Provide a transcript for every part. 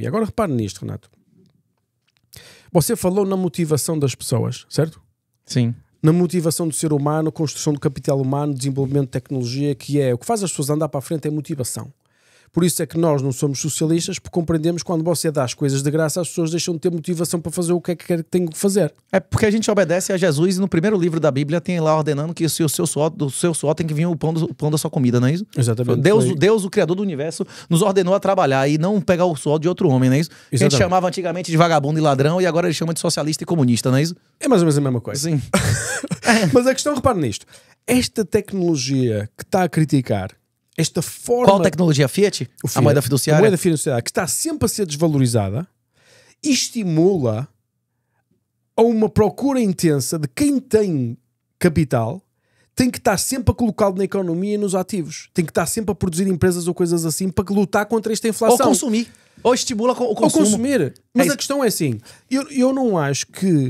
E agora repare nisto, Renato. Você falou na motivação das pessoas, certo? Sim. Na motivação do ser humano, construção do capital humano, desenvolvimento de tecnologia, que é o que faz as pessoas andar para a frente é motivação. Por isso é que nós não somos socialistas, porque compreendemos que quando você dá as coisas de graça, as pessoas deixam de ter motivação para fazer o que é que têm que fazer. É porque a gente obedece a Jesus e no primeiro livro da Bíblia tem lá ordenando que o seu, seu suor, do seu suor tem que vir o pão, do, o pão da sua comida, não é isso? Exatamente. Deus, Deus, o Criador do Universo, nos ordenou a trabalhar e não pegar o suor de outro homem, não é isso? Exatamente. A gente chamava antigamente de vagabundo e ladrão e agora ele chama de socialista e comunista, não é isso? É mais ou menos a mesma coisa. Sim. é. Mas a questão, repare nisto. Esta tecnologia que está a criticar, esta forma. Qual tecnologia? Fiat? Fiat? A moeda fiduciária? A moeda fiduciária, que está sempre a ser desvalorizada, estimula a uma procura intensa de quem tem capital tem que estar sempre a colocá-lo na economia e nos ativos. Tem que estar sempre a produzir empresas ou coisas assim para lutar contra esta inflação. Ou consumir. Ou estimula o consumo. Ou consumir. É Mas é a questão é assim: eu, eu não acho que,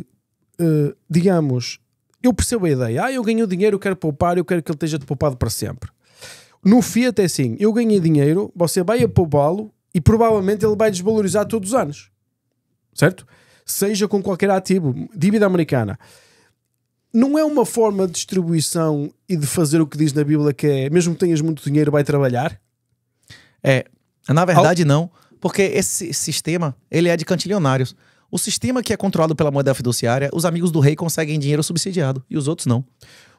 uh, digamos, eu percebo a ideia. Ah, eu ganho dinheiro, eu quero poupar, eu quero que ele esteja poupado para sempre. No Fiat é assim: eu ganhei dinheiro, você vai poupá lo e provavelmente ele vai desvalorizar todos os anos. Certo? Seja com qualquer ativo, dívida americana. Não é uma forma de distribuição e de fazer o que diz na Bíblia que é, mesmo que tenhas muito dinheiro, vai trabalhar? É, na verdade Al... não, porque esse sistema, ele é de cantilionários. O sistema que é controlado pela moeda fiduciária, os amigos do rei conseguem dinheiro subsidiado e os outros não.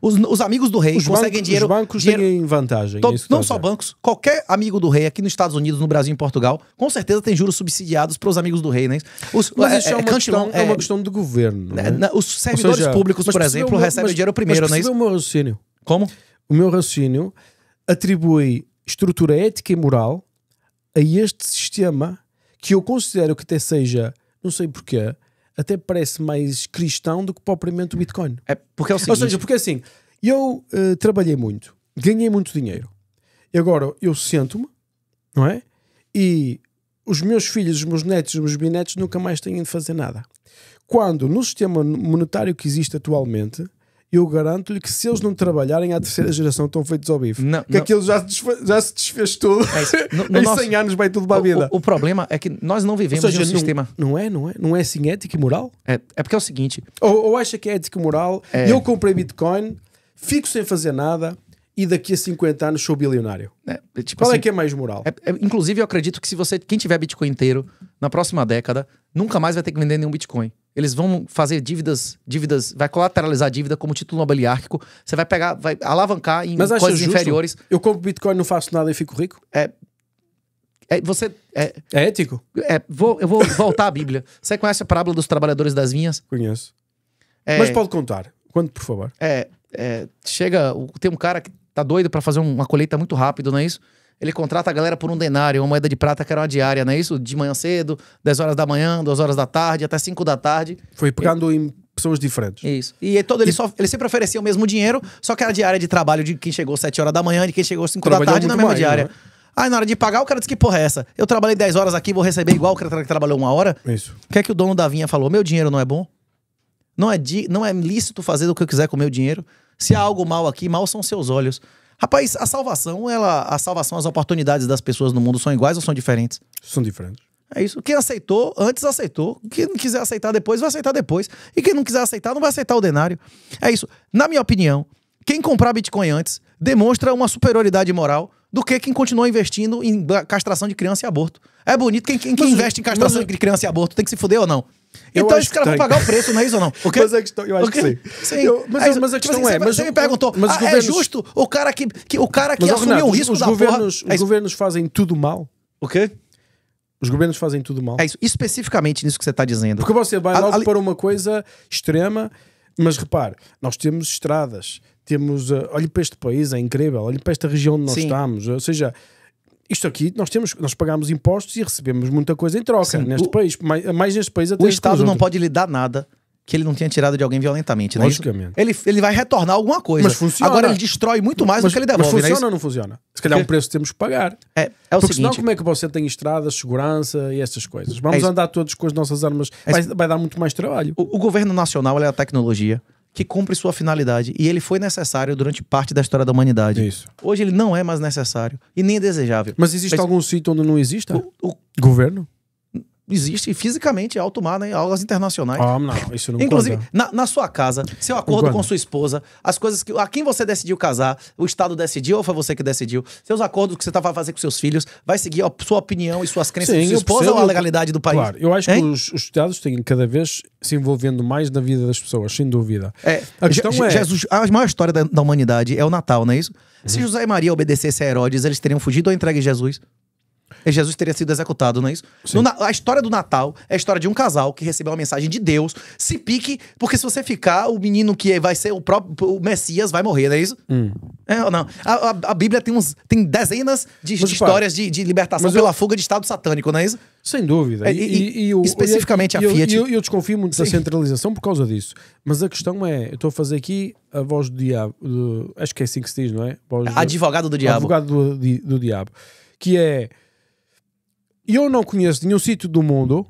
Os, os amigos do rei os conseguem bancos, dinheiro. Os bancos dinheiro, têm vantagem. To, é não só bancos, qualquer amigo do rei aqui nos Estados Unidos, no Brasil e em Portugal, com certeza tem juros subsidiados para os amigos do rei, né? Os, mas é, isso é, é, uma questão, é, uma é questão de governo. É, né? os servidores seja, públicos, por exemplo, meu, recebem mas, dinheiro primeiro, mas né? é o meu raciocínio. Como? O meu raciocínio atribui estrutura ética e moral a este sistema que eu considero que até seja não sei porquê, até parece mais cristão do que propriamente o Bitcoin. É porque é o seguinte... Ou seja, porque assim, eu uh, trabalhei muito, ganhei muito dinheiro, e agora eu sento-me, não é? E os meus filhos, os meus netos, os meus binetos nunca mais têm de fazer nada. Quando no sistema monetário que existe atualmente, eu garanto-lhe que se eles não trabalharem à terceira geração estão feitos ao bife. Não, que não. aquilo já, já se desfez tudo. É, no, no em 100 nosso, anos vai tudo para a vida. O, o, problema é que nós não vivemos seja, um sistema. Não é, não é? Não é assim ética e moral? É, é porque é o seguinte. Ou, ou acha que é ética e moral, é. eu comprei Bitcoin, fico sem fazer nada e daqui a 50 anos sou bilionário. É, é tipo Qual é assim, é que é mais moral? É, é, inclusive, eu acredito que se você, quem tiver Bitcoin inteiro, na próxima década, nunca mais vai ter que vender nenhum Bitcoin. Eles vão fazer dívidas, dívidas, vai colateralizar a dívida como título nobiliárquico. Você vai pegar, vai alavancar em Mas coisas inferiores. Eu compro Bitcoin, não faço nada e fico rico? É. É, você, é, é ético? É, vou, eu vou voltar à Bíblia. Você conhece a parábola dos trabalhadores das vinhas? Conheço. É, Mas pode contar. quando por favor? É, é, chega, tem um cara que tá doido para fazer uma colheita muito rápido, não é isso? ele contrata a galera por um denário, uma moeda de prata que era uma diária, não é isso? De manhã cedo, 10 horas da manhã, 2 horas da tarde, até 5 da tarde. Foi pegando em pessoas diferentes. Isso. E é todo ele, e... Só, ele sempre oferecia o mesmo dinheiro, só que era diária de trabalho de quem chegou 7 horas da manhã, de quem chegou 5 da tarde na mesma mais, diária. Né? Aí na hora de pagar, o cara disse que porra é essa? Eu trabalhei 10 horas aqui, vou receber igual o cara que trabalhou uma hora? Isso. O que é que o dono da vinha falou? Meu dinheiro não é bom? Não é, di... não é lícito fazer o que eu quiser com o meu dinheiro? Se há algo mal aqui, mal são seus olhos. Rapaz, a salvação, ela, a salvação, as oportunidades das pessoas no mundo são iguais ou são diferentes? São diferentes. É isso. Quem aceitou, antes aceitou. Quem não quiser aceitar depois, vai aceitar depois. E quem não quiser aceitar, não vai aceitar o denário. É isso. Na minha opinião, quem comprar Bitcoin antes demonstra uma superioridade moral do que quem continua investindo em castração de criança e aborto. É bonito quem, quem, quem mas, investe em castração mas, de criança e aborto. Tem que se fuder ou não? então esse cara vai pagar o preço, não é isso ou não? É porque, mas a questão, eu acho que sim. sim. Eu, mas, aí, mas a tipo assim, questão é. mas, você me perguntou, mas ah, é governos... é justo o cara que, que o cara que mas, assumiu Renato, o risco os, os governos, porra, é Os governos fazem tudo mal. O quê? Os governos fazem tudo mal. É isso, especificamente nisso que você está dizendo. Porque você vai logo ali... para uma coisa extrema, mas repare, nós temos estradas, temos. Uh, eh, olhe para este país, é incrível, olhe para esta região onde nós sim. estamos. Ou seja, isto aqui nós temos nós pagamos impostos e recebemos muita coisa em troca Sim, neste o, país mais, mais, neste país até o estado não pode lhe dar nada que ele não tenha tirado de alguém violentamente, né? Logicamente. Ele, ele vai retornar alguma coisa. Mas funciona. Agora ele destrói muito mais mas, do que ele devolve. Mas né? funciona né? ou não funciona? Se calhar é um preço que temos que pagar. É, é o Porque seguinte... senão como é que você tem estrada, segurança e essas coisas? Vamos é andar todos com as nossas armas. É vai, vai, dar muito mais trabalho. O, o governo nacional é a tecnologia que cumpre sua finalidade. E ele foi necessário durante parte da história da humanidade. Isso. Hoje ele não é mais necessário e nem é desejável. Mas existe Mas... algum sítio onde não exista? O, o... Governo? existe fisicamente é alto mar né, aulas internacionais. Ah, não, isso não Inclusive, na, na, sua casa, seu acordo com sua esposa, as coisas que a quem você decidiu casar, o Estado decidiu ou foi você que decidiu, seus acordos que você estava a fazendo com seus filhos, vai seguir a sua opinião e suas crenças Sim, de sua esposa ou a legalidade do país? Claro, eu acho hein? que os, os Estados têm cada vez se envolvendo mais na vida das pessoas, sem dúvida. É, a questão Je, é... Jesus, a maior história da, da, humanidade é o Natal, não é isso? Uhum. Se José e Maria obedecessem a Herodes, eles teriam fugido ou entregue Jesus? É, Jesus teria sido executado, não é isso? No, a história do Natal é a história de um casal que recebeu uma mensagem de Deus. Se pique, porque se você ficar, o menino que vai ser o próprio o Messias vai morrer, não é isso? Hum. É ou não? A, a, a, Bíblia tem, uns, tem dezenas de, de histórias de, de, libertação pela eu... fuga de Estado satânico, não é isso? Sem dúvida. É, e, e, e, e especificamente a Fiat. E eu, eu, desconfio muito Sim. da centralização por causa disso. Mas a questão é: eu estou a fazer aqui a voz do diabo. Do, acho que é assim que se diz, não é? Voz advogado do, do diabo. Advogado do, do, do diabo. Que é eu não conheço nenhum sítio do mundo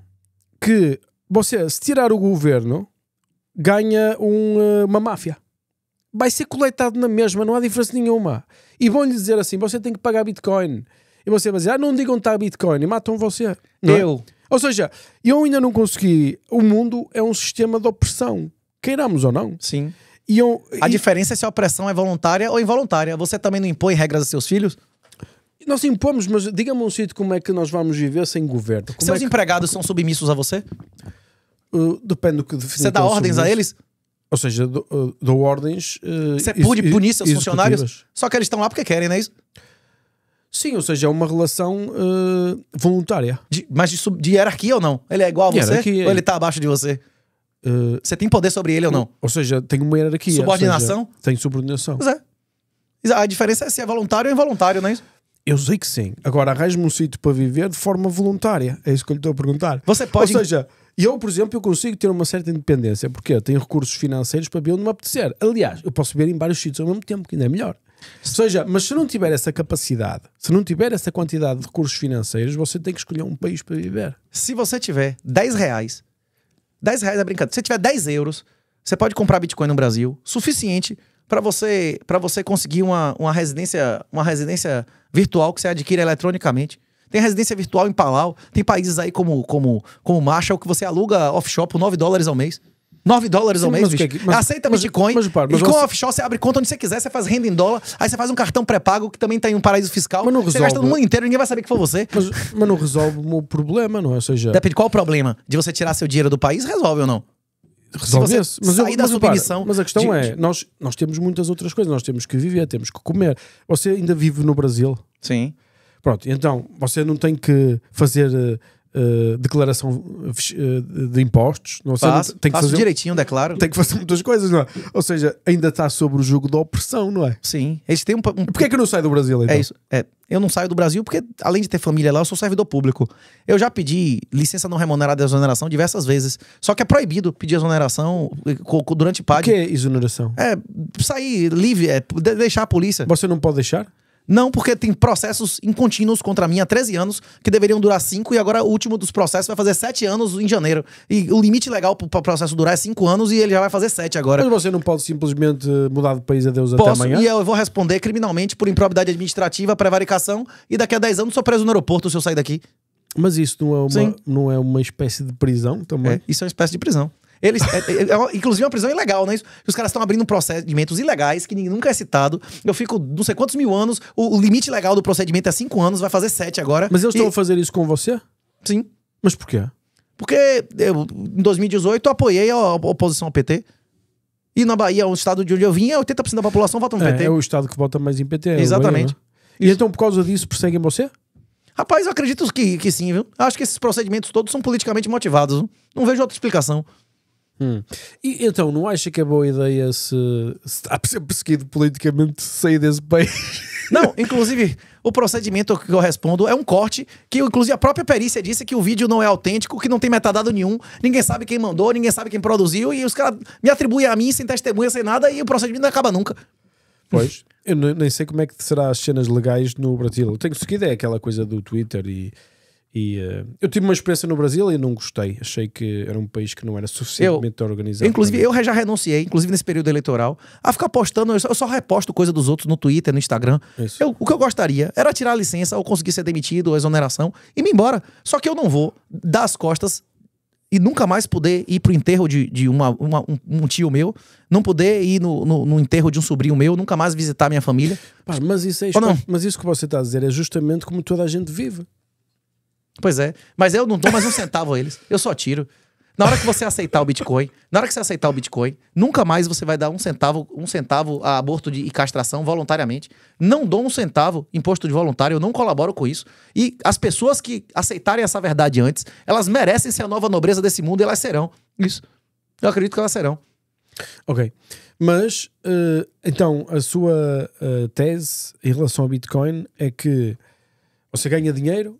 que você, se tirar o governo, ganha um, eh, uma máfia. Vai ser coletado na mesma, não há diferença nenhuma. E vão-lhe dizer assim: você tem que pagar Bitcoin. E você vai dizer: ah, não digam que está Bitcoin e matam você. Não é? eu. É? Ou seja, eu ainda não consegui. O mundo é um sistema de opressão, queiramos ou não. Sim. E eu, a e... diferença é se a opressão é voluntária ou involuntária. Você também não impõe regras a seus filhos? Nós impomos, mas diga-me um sítio como é que nós vamos viver sem governo. Como Seus é que... empregados são submissos a você? Uh, depende do que definir. Você dá ordens submisso. a eles? Ou seja, uh, dou, uh, ordens. Uh, você é punir seus funcionários? Só que eles estão lá porque querem, não é isso? Sim, ou seja, é uma relação uh, voluntária. De, mas de, sub, de hierarquia ou não? Ele é igual a você? Hierarquia. Ou ele está abaixo de você? Uh, você tem poder sobre ele ou não? Ou seja, tem uma hierarquia. Subordinação? Seja, tem subordinação. Pois é. A diferença é se é voluntário ou involuntário, não é isso? Eu sei que sim. Agora arranjo me um sítio para viver de forma voluntária. É isso que eu lhe estou a perguntar. Você pode. Ou seja, eu, por exemplo, eu consigo ter uma certa independência porque eu tenho recursos financeiros para ver onde me apetecer. Aliás, eu posso ver em vários sítios ao mesmo tempo, que ainda é melhor. Ou seja, mas se não tiver essa capacidade, se não tiver essa quantidade de recursos financeiros, você tem que escolher um país para viver. Se você tiver 10 reais, 10 reais é brincadeira, se você tiver 10 euros, você pode comprar Bitcoin no Brasil, suficiente para você para você conseguir uma, uma residência uma residência virtual que você adquire eletronicamente. Tem residência virtual em Palau, tem países aí como como como Marshall que você aluga offshore por 9 dólares ao mês. 9 dólares Sim, ao mês, é que, mas, Aceita mas, Bitcoin. Mas, mas, mas, e com você... offshore você abre conta onde você quiser, você faz renda em dólar, aí você faz um cartão pré-pago que também tá em um paraíso fiscal. Mas não resolve. Você gasta o mundo inteiro, ninguém vai saber que foi você. Mas, mas não resolve o meu problema, não é? Ou seja... Depende qual o problema? De você tirar seu dinheiro do país, resolve ou não? resolvesse. Mas, eu, mas, repara, mas a questão é, nós, nós temos muitas outras coisas, nós temos que viver, temos que comer. Você ainda vive no Brasil? Sim. Pronto, então você não tem que fazer eh, eh, declaração eh, eh, de impostos. Não sei, faço, tem que faço fazer, direitinho, declaro. É tem que fazer muitas coisas, não é? Ou seja, ainda está sobre o jogo da opressão, não é? Sim. Eles têm um, por que é que eu não saio do Brasil, é então? É isso. É. Eu não saio do Brasil porque, além de ter família lá, eu sou servidor público. Eu já pedi licença não remunerada e exoneração diversas vezes. Só que é proibido pedir exoneração durante PAD. O que é exoneração? É sair livre, é deixar a polícia. Você não pode deixar? Não, porque tem processos incontínuos contra mim há 13 anos, que deveriam durar 5, e agora o último dos processos vai fazer 7 anos em janeiro. E o limite legal para o processo durar é 5 anos e ele já vai fazer 7 agora. Mas você não pode simplesmente eh, mudar de país a Deus Posso, até amanhã? e eu vou responder criminalmente por improbidade administrativa, prevaricação, e daqui a 10 anos sou preso no aeroporto se eu sair daqui. Mas isso não é uma, não é uma espécie de prisão também? É, isso é uma espécie de prisão. Eles, é, é, é, é inclusive, é uma prisão ilegal, né? Isso, os caras estão abrindo procedimentos ilegais que nunca é citado. Eu fico não sei quantos mil anos, o, o limite legal do procedimento é cinco anos, vai fazer sete agora. Mas eu estou e... fazer isso com você? Sim. Mas por quê? Porque eu, em 2018 eu apoiei a oposição ao PT. E na Bahia, o estado de onde eu vim, é 80% da população vota no PT. É, é o estado que vota mais em PT. Exatamente. Bahia, né? E então, por causa disso, perseguem você? Rapaz, eu acredito que, que sim, viu? Acho que esses procedimentos todos são politicamente motivados. Não vejo outra explicação. Hum. E então, não acha que é boa ideia se, está a ser perseguido politicamente sair desse país? Não, inclusive, o procedimento que eu respondo é um corte, que inclusive a própria perícia disse que o vídeo não é autêntico, que não tem metadado nenhum, ninguém sabe quem mandou, ninguém sabe quem produziu, e os caras me atribuem a mim sem testemunha, sem nada, e o procedimento não acaba nunca. Pois, eu nem sei como é que será as cenas legais no Brasil. Eu tenho seguido é aquela coisa do Twitter e e uh, eu tive uma experiência no Brasil e não gostei. Achei que era um país que não era suficientemente eu, organizado. Inclusive, eu já renunciei, inclusive nesse período eleitoral, a ficar postando. Eu só, eu só reposto coisa dos outros no Twitter, no Instagram. Eu, o que eu gostaria era tirar a licença ou conseguir ser demitido, ou exoneração e me embora. Só que eu não vou dar as costas e nunca mais poder ir pro enterro de, de uma, uma um, um, tio meu, não poder ir no, no, no, enterro de um sobrinho meu, nunca mais visitar minha família. Pá, mas, isso é, mas isso que você está a dizer é justamente como toda a gente vive. Pois é. Mas eu não dou mais um centavo a eles. Eu só tiro. Na hora que você aceitar o Bitcoin, na hora que você aceitar o Bitcoin, nunca mais você vai dar um centavo, um centavo a aborto de, e castração voluntariamente. Não dou um centavo imposto de voluntário, eu não colaboro com isso. E as pessoas que aceitarem essa verdade antes, elas merecem ser a nova nobreza desse mundo e elas serão. Isso. Eu acredito que elas serão. Ok. Mas, uh, então, a sua uh, tese em relação ao Bitcoin é que você ganha dinheiro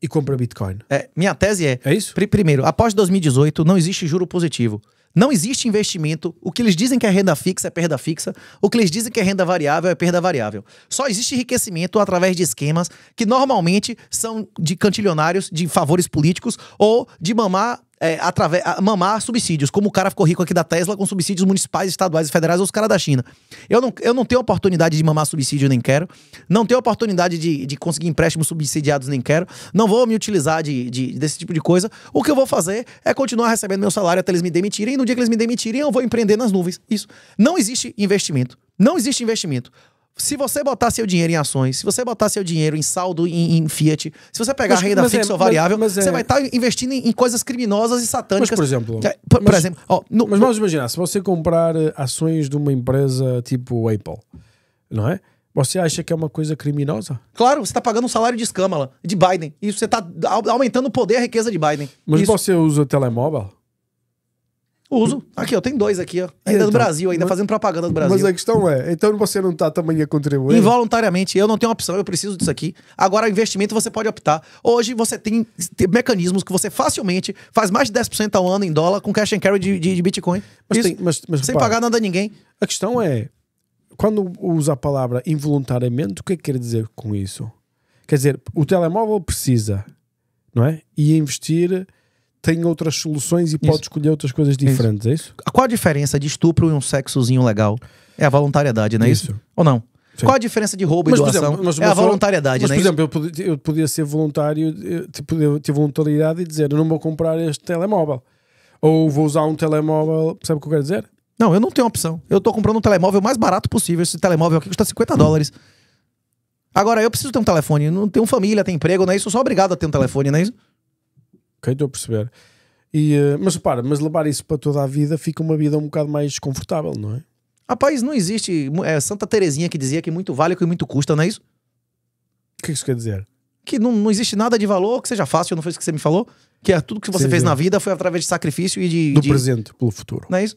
e compra Bitcoin. É, minha tese é, é isso? Pr primeiro, após 2018 não existe juro positivo. Não existe investimento. O que eles dizem que é renda fixa é perda fixa. O que eles dizem que é renda variável é perda variável. Só existe enriquecimento através de esquemas que normalmente são de cantilionários, de favores políticos ou de mamar é, através, mamar subsídios, como o cara ficou rico aqui da Tesla com subsídios municipais, estaduais e federais, ou os caras da China. Eu não, eu não tenho oportunidade de mamar subsídio, nem quero. Não tenho oportunidade de, de conseguir empréstimos subsidiados, nem quero. Não vou me utilizar de, de, desse tipo de coisa. O que eu vou fazer é continuar recebendo meu salário até eles me demitirem. E no dia que eles me demitirem, eu vou empreender nas nuvens. Isso. Não existe investimento. Não existe investimento. Se você botar seu dinheiro em ações, se você botar seu dinheiro em saldo, em, em Fiat, se você pegar mas, a renda mas fixa é, ou variável, mas, você é... vai estar tá investindo em, em, coisas criminosas e satânicas. Mas, por exemplo. É, por, por, exemplo oh, no, mas vamos imaginar, se você comprar eh, ações de uma empresa tipo Apple, não é? Você acha que é uma coisa criminosa? Claro, você está pagando um salário de escâmala de Biden. E você está aumentando o poder e a riqueza de Biden. Mas Isso. você usa telemóvel? Uso. Aqui, ó, tem dois aqui, ó. Ainda então, do Brasil, ainda mas, fazendo propaganda do Brasil. Mas a questão é, então você não tá também a contribuir? Involuntariamente, eu não tenho opção, eu preciso disso aqui. Agora, investimento você pode optar. Hoje você tem, tem mecanismos que você facilmente faz mais de 10% ao ano em dólar com cash and carry de, de, de Bitcoin. Mas Isso, tem, mas, mas, sem pá, pagar nada a ninguém. A questão é, quando usa a palavra involuntariamente, o que é que quer dizer com isso? Quer dizer, o telemóvel precisa, não é? E investir tem outras soluções e isso. pode escolher outras coisas diferentes, isso. é isso? Qual a diferença de estupro e um sexozinho legal? É a voluntariedade, não é isso? isso? Ou não? Sim. Qual a diferença de roubo mas, e doação? Exemplo, mas, é a voluntariedade, mas, né? Por exemplo, eu podia, ser voluntário, eh, tipo, eu ter voluntariedade e dizer, eu não vou comprar este telemóvel. Ou vou usar um telemóvel, sabe o que eu quero dizer? Não, eu não tenho opção. Eu tô comprando um telemóvel mais barato possível. Esse telemóvel aqui custa 50 dólares. Agora, eu preciso ter um telefone. Não tenho família, tenho emprego, não é isso? Eu sou obrigado a ter um telefone, não é isso? Ok, estou a perceber. E, eh, mas repara, mas levar isso para toda a vida fica uma vida um bocado mais confortável, não é? Rapaz, não existe. É Santa Terezinha que dizia que muito vale o que muito custa, não é isso? O é que isso quer dizer? Que não, não existe nada de valor que seja fácil, não foi isso que você me falou? Que é tudo que você sim, fez sim. na vida foi através de sacrifício e de. Do de... presente pelo futuro. Não é isso?